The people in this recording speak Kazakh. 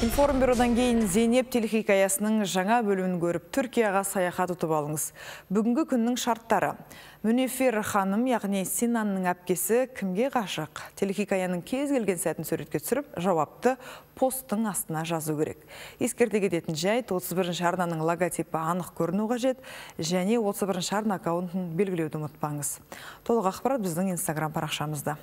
Информбюродан кейін Зейнеп телехикаясының жаңа бөлімін көріп, Түркияға саяхат ұтып алыңыз. Бүгінгі күннің шарттары. Мүнефер ханым, яғни Синанның әпкесі кімге ғашық? Телехикаяның кез келген сәтін суретке түсіріп, жауапты посттың астына жазу керек. Ескерте детін жайт 31 арнаның логотипі анық көріну қажет және 31 арна аккаунтын белгілеуді ұмытпаңыз. Толық ақпарат біздің Инстаграм парақшамызда.